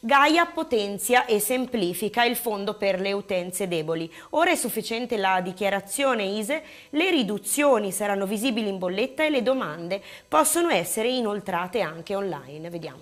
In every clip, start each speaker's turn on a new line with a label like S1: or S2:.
S1: Gaia potenzia e semplifica il fondo per le utenze deboli. Ora è sufficiente la dichiarazione ISE, le riduzioni saranno visibili in bolletta e le domande possono essere inoltrate anche online. Vediamo.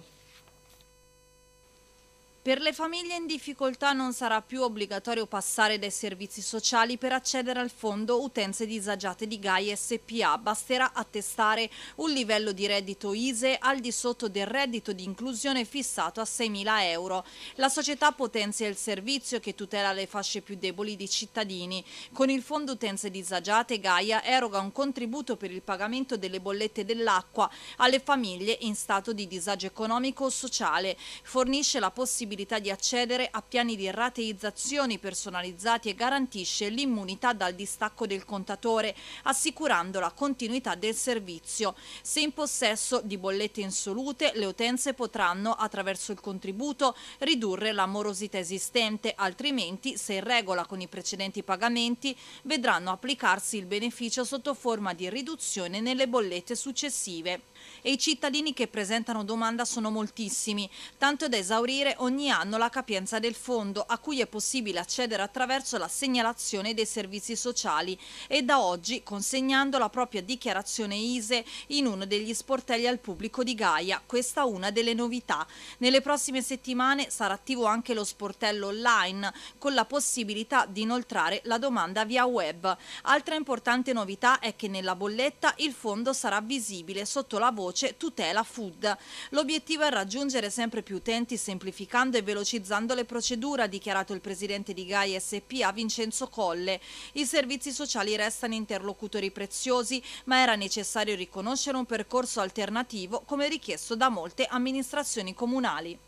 S2: Per le famiglie in difficoltà non sarà più obbligatorio passare dai servizi sociali per accedere al fondo utenze disagiate di GAI SPA. Basterà attestare un livello di reddito ISE al di sotto del reddito di inclusione fissato a 6.000 euro. La società potenzia il servizio che tutela le fasce più deboli di cittadini. Con il fondo utenze disagiate Gaia eroga un contributo per il pagamento delle bollette dell'acqua alle famiglie in stato di disagio economico o sociale. Fornisce la possibilità possibilità di accedere a piani di rateizzazioni personalizzati e garantisce l'immunità dal distacco del contatore, assicurando la continuità del servizio. Se in possesso di bollette insolute, le utenze potranno, attraverso il contributo, ridurre la morosità esistente, altrimenti, se in regola con i precedenti pagamenti, vedranno applicarsi il beneficio sotto forma di riduzione nelle bollette successive. E i cittadini che presentano domanda sono moltissimi, tanto da esaurire ogni ogni anno la capienza del fondo, a cui è possibile accedere attraverso la segnalazione dei servizi sociali e da oggi consegnando la propria dichiarazione ISE in uno degli sportelli al pubblico di Gaia. Questa è una delle novità. Nelle prossime settimane sarà attivo anche lo sportello online, con la possibilità di inoltrare la domanda via web. Altra importante novità è che nella bolletta il fondo sarà visibile sotto la voce tutela food. L'obiettivo è raggiungere sempre più utenti semplificando semplificando e velocizzando le procedure, ha dichiarato il presidente di GAI SPA Vincenzo Colle. I servizi sociali restano interlocutori preziosi, ma era necessario riconoscere un percorso alternativo come richiesto da molte amministrazioni comunali.